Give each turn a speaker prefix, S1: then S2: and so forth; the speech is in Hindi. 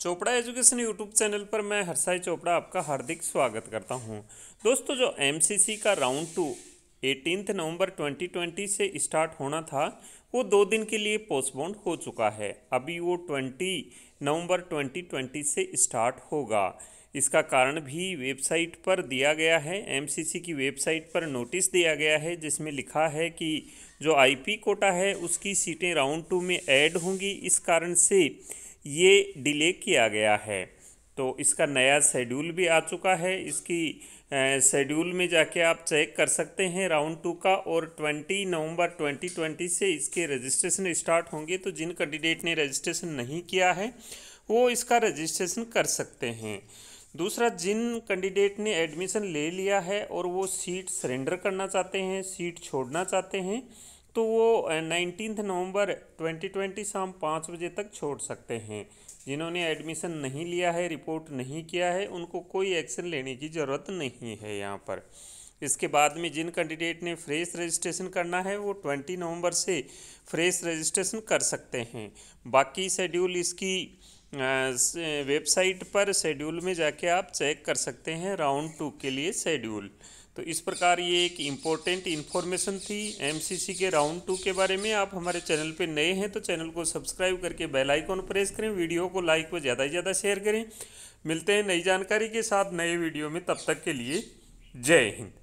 S1: चोपड़ा एजुकेशन यूट्यूब चैनल पर मैं हरसाई चोपड़ा आपका हार्दिक स्वागत करता हूं दोस्तों जो एमसीसी का राउंड टू एटीनथ नवंबर 2020 से स्टार्ट होना था वो दो दिन के लिए पोस्टपोन्ड हो चुका है अभी वो 20 नवंबर 2020 से स्टार्ट होगा इसका कारण भी वेबसाइट पर दिया गया है एमसीसी की वेबसाइट पर नोटिस दिया गया है जिसमें लिखा है कि जो आईपी कोटा है उसकी सीटें राउंड टू में ऐड होंगी इस कारण से ये डिले किया गया है तो इसका नया शेड्यूल भी आ चुका है इसकी शेड्यूल में जाके आप चेक कर सकते हैं राउंड टू का और ट्वेंटी नवंबर 2020 से इसके रजिस्ट्रेशन स्टार्ट होंगे तो जिन कैंडिडेट ने रजिस्ट्रेशन नहीं किया है वो इसका रजिस्ट्रेशन कर सकते हैं दूसरा जिन कैंडिडेट ने एडमिशन ले लिया है और वो सीट सरेंडर करना चाहते हैं सीट छोड़ना चाहते हैं तो वो नाइनटीन नवंबर 2020 शाम पाँच बजे तक छोड़ सकते हैं जिन्होंने एडमिशन नहीं लिया है रिपोर्ट नहीं किया है उनको कोई एक्शन लेने की ज़रूरत नहीं है यहाँ पर इसके बाद में जिन कैंडिडेट ने फ्रेश रजिस्ट्रेशन करना है वो ट्वेंटी नवंबर से फ्रेश रजिस्ट्रेशन कर सकते हैं बाकी शेड्यूल इसकी वेबसाइट पर शेड्यूल में जाके आप चेक कर सकते हैं राउंड टू के लिए शेड्यूल तो इस प्रकार ये एक इम्पोर्टेंट इन्फॉर्मेशन थी एमसीसी के राउंड टू के बारे में आप हमारे चैनल पे नए हैं तो चैनल को सब्सक्राइब करके बेल आइकॉन प्रेस करें वीडियो को लाइक व ज़्यादा से ज़्यादा शेयर करें मिलते हैं नई जानकारी के साथ नए वीडियो में तब तक के लिए जय हिंद